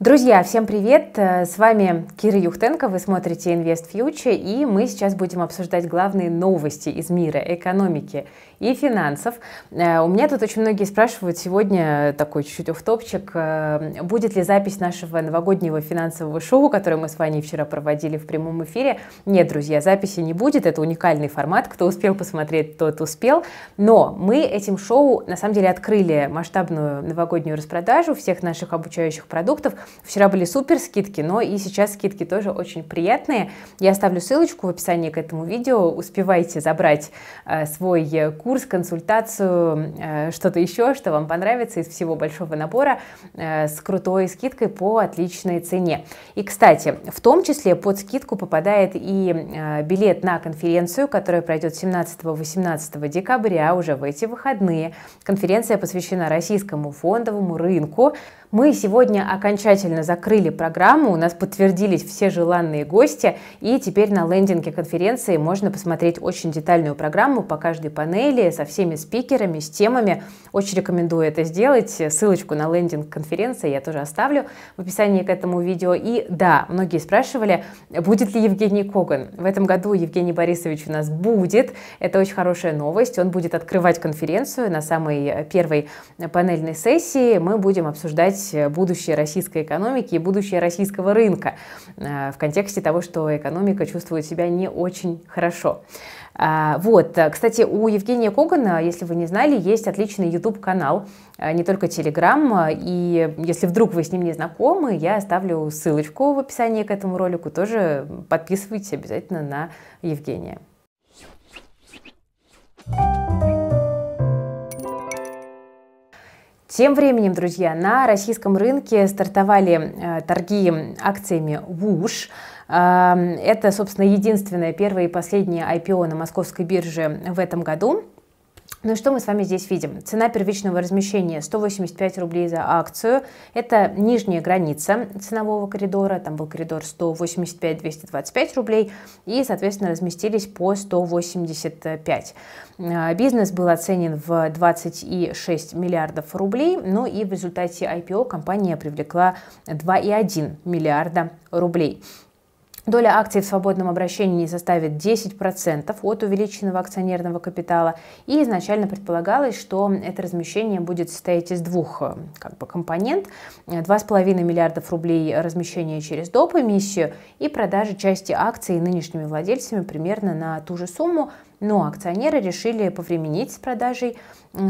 Друзья, всем привет! Э, с вами Кира Юхтенко, вы смотрите Invest Future, и мы сейчас будем обсуждать главные новости из мира экономики и финансов. Э, у меня тут очень многие спрашивают сегодня, э, такой чуть-чуть офтопчик, э, будет ли запись нашего новогоднего финансового шоу, которое мы с вами вчера проводили в прямом эфире. Нет, друзья, записи не будет, это уникальный формат, кто успел посмотреть, тот успел. Но мы этим шоу на самом деле открыли масштабную новогоднюю распродажу всех наших обучающих продуктов. Вчера были супер скидки, но и сейчас скидки тоже очень приятные. Я оставлю ссылочку в описании к этому видео, успевайте забрать свой курс курс, консультацию, э, что-то еще, что вам понравится из всего большого набора э, с крутой скидкой по отличной цене. И, кстати, в том числе под скидку попадает и э, билет на конференцию, которая пройдет 17-18 декабря уже в эти выходные. Конференция посвящена российскому фондовому рынку. Мы сегодня окончательно закрыли программу, у нас подтвердились все желанные гости, и теперь на лендинге конференции можно посмотреть очень детальную программу по каждой панели, далее со всеми спикерами, с темами. Очень рекомендую это сделать. Ссылочку на лендинг конференции я тоже оставлю в описании к этому видео. И да, многие спрашивали, будет ли Евгений Коган. В этом году Евгений Борисович у нас будет. Это очень хорошая новость. Он будет открывать конференцию на самой э, первой панельной сессии. Мы будем обсуждать будущее российской экономики и будущее российского рынка э, в контексте того, что экономика чувствует себя не очень хорошо. Хорошо. А, вот, э, кстати, у Евгения Когана, если вы не знали, есть отличный YouTube-канал, э, не только Telegram, э, и если вдруг вы с ним не знакомы, я оставлю ссылочку в описании к этому ролику, тоже подписывайтесь обязательно на Евгения. Thank you Тем временем, друзья, на российском рынке стартовали э, торги акциями ВУШ. Э, это, собственно, единственное первое и последнее IPO на московской бирже в этом году. Ну и что мы с вами здесь видим? Цена первичного размещения 185 рублей за акцию. Это нижняя граница ценового коридора. Там был коридор 185-225 рублей. И, соответственно, разместились по 185. А, бизнес был оценен в 26 миллиардов рублей. Ну и в результате IPO компания привлекла 2,1 миллиарда рублей. Доля акций в свободном обращении не составит 10% от увеличенного акционерного капитала. И изначально предполагалось, что это размещение будет состоять из двух э, как бы, компонент. 2,5 миллиардов рублей размещения через доп. эмиссию и продажа части акций нынешними владельцами примерно на ту же сумму – но акционеры решили повременить с продажей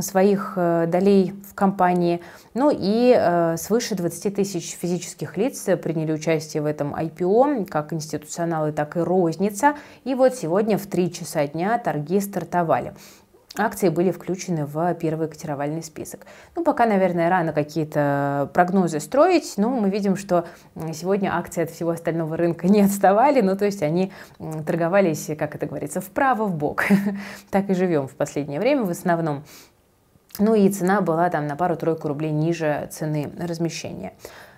своих э, долей в компании. Ну и э, свыше 20 тысяч физических лиц приняли участие в этом IPO, как институционалы, так и розница. И вот сегодня в 3 часа дня торги стартовали акции были включены в первый котировальный список. Ну, пока, наверное, рано какие-то прогнозы строить, но мы видим, что сегодня акции от всего остального рынка не отставали, ну, то есть они торговались, как это говорится, вправо-вбок. Так и живем в последнее время в основном. Ну и цена была там на пару-тройку рублей ниже цены размещения.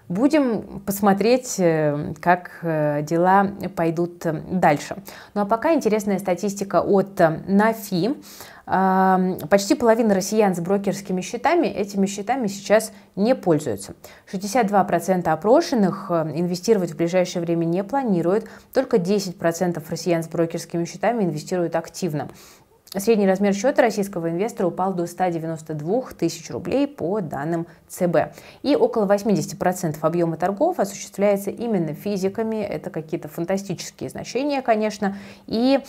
Будем посмотреть, э, как э, дела пойдут дальше. Ну а пока интересная статистика от НАФИ. А, почти половина россиян с брокерскими счетами этими счетами сейчас не пользуются. 62% опрошенных э, инвестировать в ближайшее время не планируют, только 10% россиян с брокерскими счетами инвестируют активно. Средний размер счета российского инвестора упал до 192 тысяч рублей по данным ЦБ. И около 80% объема торгов осуществляется именно физиками. Это какие-то фантастические значения, конечно. И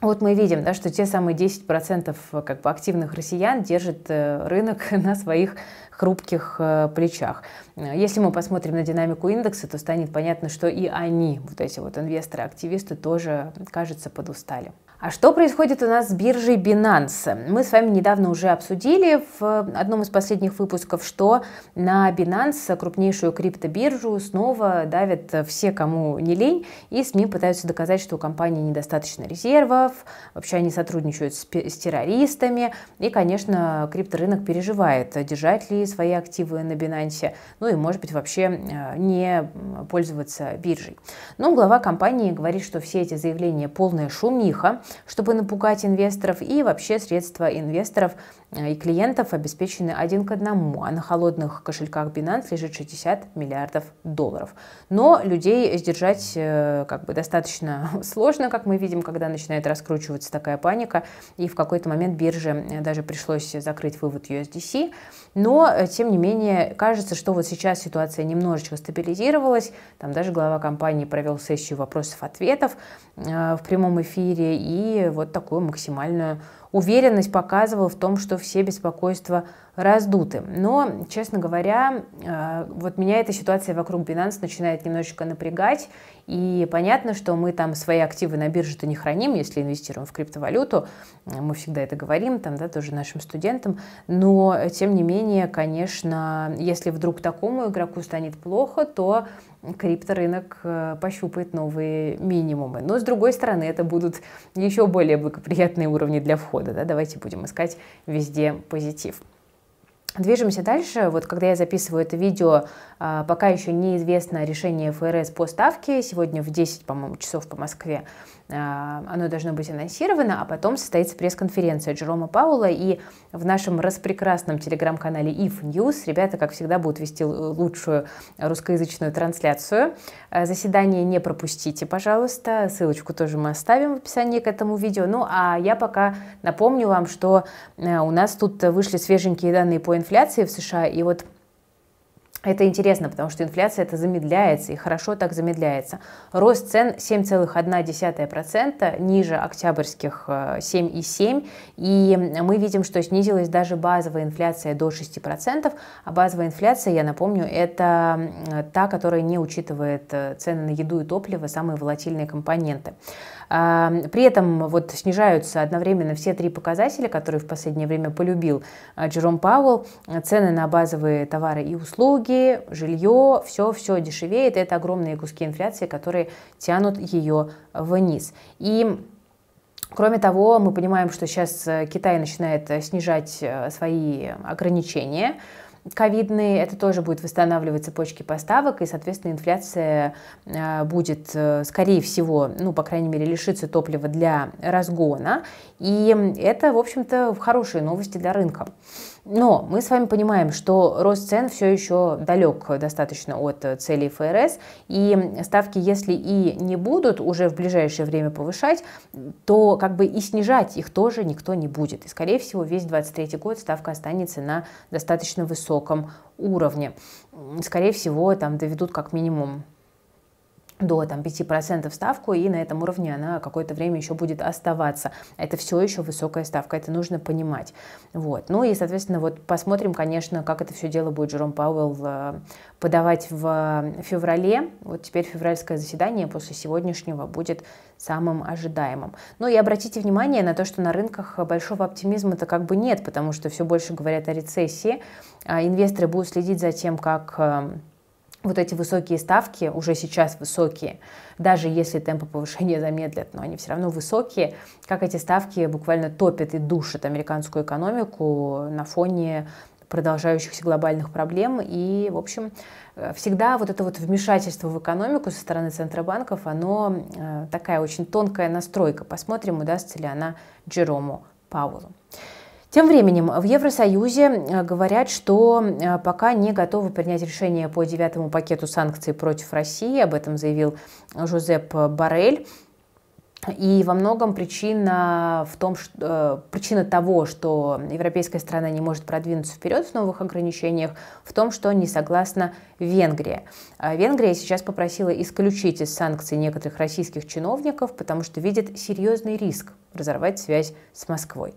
вот мы видим, да, что те самые 10% э, как бы активных россиян держит э, рынок на своих хрупких э, плечах. Если мы посмотрим на динамику индекса, то станет понятно, что и они, вот эти вот инвесторы-активисты, тоже, кажется, подустали. А что происходит у нас с биржей Binance? Мы с вами недавно уже обсудили в э, одном из последних выпусков, что на Binance, крупнейшую криптобиржу, снова давят все, кому не лень, и СМИ пытаются доказать, что у компании недостаточно резервов, вообще они сотрудничают с, с террористами, и, конечно, крипторынок переживает, держать ли свои активы на Binance, ну и, может быть, вообще э, не пользоваться биржей. Но ну, глава компании говорит, что все эти заявления полная шумиха, чтобы напугать инвесторов. И вообще средства инвесторов э, и клиентов обеспечены один к одному, а на холодных кошельках Binance лежит 60 миллиардов долларов. Но людей сдержать э, как бы достаточно сложно, как мы видим, когда начинает раскручиваться такая паника, и в какой-то момент бирже э, даже пришлось закрыть вывод USDC, но тем не менее кажется, что вот сейчас ситуация немножечко стабилизировалась, там даже глава компании провел сессию вопросов-ответов в прямом эфире, и и вот такую максимальную уверенность показывал в том, что все беспокойства раздуты. Но, честно говоря, э, вот меня эта ситуация вокруг Binance начинает немножечко напрягать. И понятно, что мы там свои активы на бирже-то не храним, если инвестируем в криптовалюту. Э, мы всегда это говорим, там, да, тоже нашим студентам. Но, тем не менее, конечно, если вдруг такому игроку станет плохо, то крипторынок э, пощупает новые минимумы. Но, с другой стороны, это будут еще более благоприятные уровни для входа года. Да? Давайте будем искать везде позитив. Движемся дальше. Вот когда я записываю это видео, а, пока еще неизвестно решение ФРС по ставке. Сегодня в 10, по-моему, часов по Москве а, оно должно быть анонсировано, а потом состоится пресс-конференция Джерома Паула, и в нашем распрекрасном телеграм-канале If News ребята, как всегда, будут вести лучшую русскоязычную трансляцию. А, заседание не пропустите, пожалуйста, ссылочку тоже мы оставим в описании к этому видео. Ну, а я пока напомню вам, что э, у нас тут вышли свеженькие данные по инфляции в США, и вот это интересно, потому что инфляция это замедляется и хорошо так замедляется. Рост цен 7,1% ниже октябрьских 7,7%. Э, и мы видим, что снизилась даже базовая инфляция до 6%. А базовая инфляция, я напомню, это та, которая не учитывает э, цены на еду и топливо, самые волатильные компоненты. При этом вот снижаются одновременно все три показателя, которые в последнее время полюбил а, Джером Пауэлл. Цены на базовые товары и услуги, жилье, все-все дешевеет. Это огромные куски инфляции, которые тянут ее вниз. И Кроме того, мы понимаем, что сейчас э, Китай начинает э, снижать э, свои ограничения, ковидные, это тоже будет восстанавливать цепочки поставок, и, соответственно, инфляция э, будет, э, скорее всего, ну, по крайней мере, лишиться топлива для разгона. И это, в общем-то, хорошие новости для рынка. Но мы с вами понимаем, что рост цен все еще далек достаточно от целей ФРС, и ставки, если и не будут уже в ближайшее время повышать, то как бы и снижать их тоже никто не будет. И, скорее всего, весь 2023 год ставка останется на достаточно высокой высоком уровне. Скорее всего, там доведут как минимум до там, 5% ставку, и на этом уровне она какое-то время еще будет оставаться. Это все еще высокая ставка, это нужно понимать. Вот. Ну и, соответственно, вот посмотрим, конечно, как это все дело будет Джером Пауэлл э, подавать в феврале. Вот теперь февральское заседание после сегодняшнего будет самым ожидаемым. Ну и обратите внимание на то, что на рынках большого оптимизма-то как бы нет, потому что все больше говорят о рецессии. А инвесторы будут следить за тем, как э, вот эти высокие ставки, уже сейчас высокие, даже если темпы повышения замедлят, но они все равно высокие, как эти ставки буквально топят и душат американскую экономику на фоне продолжающихся глобальных проблем. И, в общем, э, всегда вот это вот вмешательство в экономику со стороны Центробанков, оно э, такая очень тонкая настройка. Посмотрим, удастся ли она Джерому Паулу. Тем временем в Евросоюзе э, говорят, что э, пока не готовы принять решение по девятому пакету санкций против России. Об этом заявил Жозеп Барель. И во многом причина, в том, что, э, причина того, что европейская страна не может продвинуться вперед в новых ограничениях, в том, что не согласна Венгрия. А Венгрия сейчас попросила исключить из санкций некоторых российских чиновников, потому что видит серьезный риск разорвать связь с Москвой.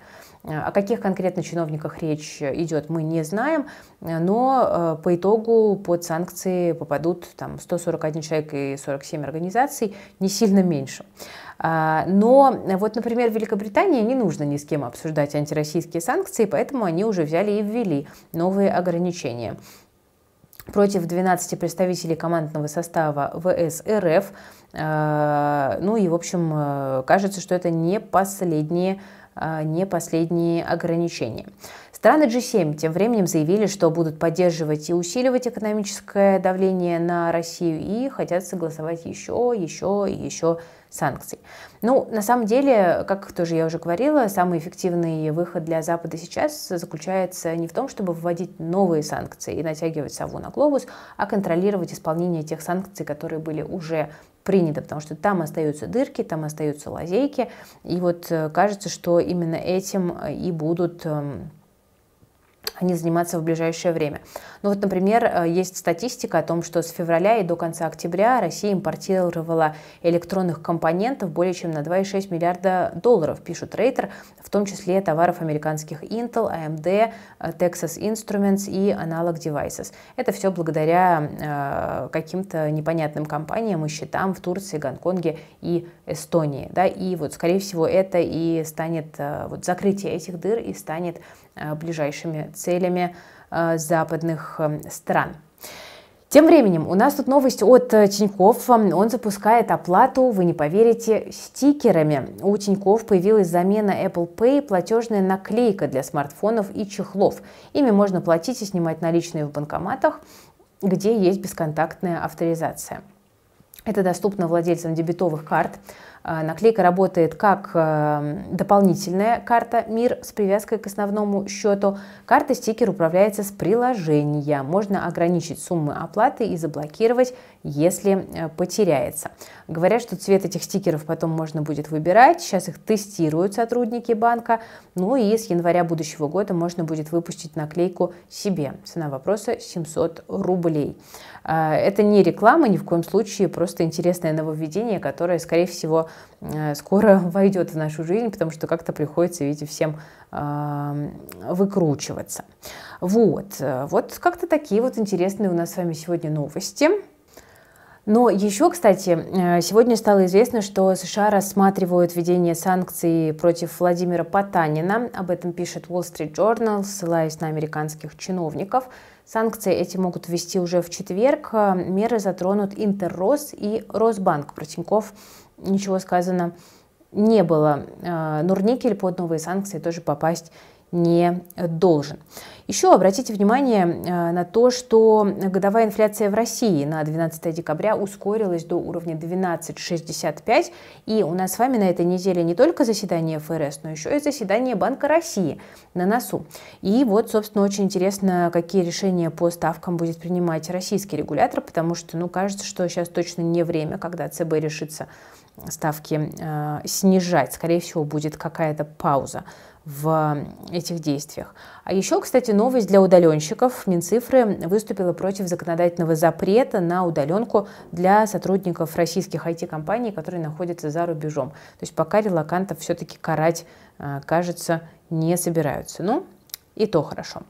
О каких конкретно чиновниках речь идет, мы не знаем, но э, по итогу под санкции попадут там, 141 человек и 47 организаций, не сильно меньше. А, но вот, например, в Великобритании не нужно ни с кем обсуждать антироссийские санкции, поэтому они уже взяли и ввели новые ограничения. Против 12 представителей командного состава ВС РФ. Э, ну и, в общем, э, кажется, что это не последние а, не последние ограничения. Страны G7 тем временем заявили, что будут поддерживать и усиливать экономическое давление на Россию и хотят согласовать еще, еще и еще санкций. Ну, на самом деле, как тоже я уже говорила, самый эффективный выход для Запада сейчас заключается не в том, чтобы вводить новые санкции и натягивать сову на глобус, а контролировать исполнение тех санкций, которые были уже приняты, потому что там остаются дырки, там остаются лазейки, и вот э, кажется, что именно этим э, и будут эм, они а заниматься в ближайшее время. Ну вот, например, э, есть статистика о том, что с февраля и до конца октября Россия импортировала электронных компонентов более чем на 2,6 миллиарда долларов, пишет Рейтер, в том числе товаров американских Intel, AMD, э, Texas Instruments и Analog Devices. Это все благодаря э, каким-то непонятным компаниям и счетам в Турции, Гонконге и Эстонии. Да? И вот, скорее всего, это и станет, э, вот закрытие этих дыр и станет Э, ближайшими целями э, западных эм, стран. Тем временем у нас тут новость от э, Тиньков. Он запускает оплату, вы не поверите, стикерами. У Тиньков появилась замена Apple Pay, платежная наклейка для смартфонов и чехлов. Ими можно платить и снимать наличные в банкоматах, где есть бесконтактная авторизация. Это доступно владельцам дебетовых карт, а, наклейка работает как э, дополнительная карта «Мир» с привязкой к основному счету. Карта-стикер управляется с приложения. Можно ограничить суммы оплаты и заблокировать, если э, потеряется. Говорят, что цвет этих стикеров потом можно будет выбирать. Сейчас их тестируют сотрудники банка. Ну и с января будущего года можно будет выпустить наклейку себе. Цена вопроса 700 рублей. А, это не реклама ни в коем случае, просто интересное нововведение, которое, скорее всего, Э, скоро войдет в нашу жизнь, потому что как-то приходится, видите, всем выкручиваться. Вот, э, вот как-то такие вот интересные у нас с вами сегодня новости. Но еще, кстати, э, сегодня стало известно, что США рассматривают введение санкций против Владимира Потанина. Об этом пишет Wall Street Journal, ссылаясь на американских чиновников. Санкции эти могут ввести уже в четверг. Меры затронут Интеррос и Росбанк. Про Тинькофф ничего сказано не было. Э, Нурникель под новые санкции тоже попасть не должен. Еще обратите внимание э, на то, что годовая инфляция в России на 12 декабря ускорилась до уровня 12,65. И у нас с вами на этой неделе не только заседание ФРС, но еще и заседание Банка России на носу. И вот, собственно, очень интересно, какие решения по ставкам будет принимать российский регулятор, потому что, ну, кажется, что сейчас точно не время, когда ЦБ решится ставки э, снижать. Скорее всего, будет какая-то пауза в этих действиях. А еще, кстати, новость для удаленщиков. Минцифры выступила против законодательного запрета на удаленку для сотрудников российских IT-компаний, которые находятся за рубежом. То есть пока релакантов все-таки карать, э, кажется, не собираются. Ну, и то хорошо.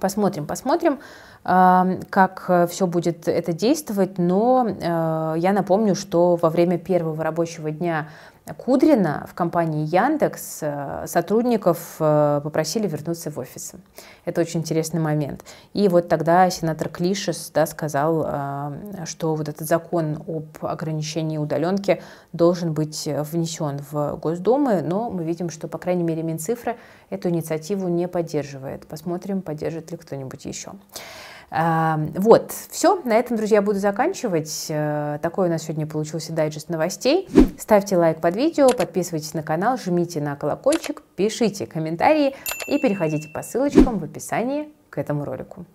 Посмотрим, посмотрим как э, все будет это действовать, но э, я напомню, что во время первого рабочего дня Кудрина в компании Яндекс э, сотрудников попросили вернуться в офис. Это очень интересный момент. И вот тогда сенатор Клишес да, сказал, что вот этот закон об ограничении удаленки должен быть внесен в Госдумы, но мы видим, что, по крайней мере, Минцифра эту инициативу не поддерживает. Посмотрим, поддержит ли кто-нибудь еще. Вот, все, на этом, друзья, буду заканчивать. Э, такой у нас сегодня получился дайджест новостей. Ставьте лайк под видео, подписывайтесь на канал, жмите на колокольчик, пишите комментарии и переходите по ссылочкам в описании к этому ролику.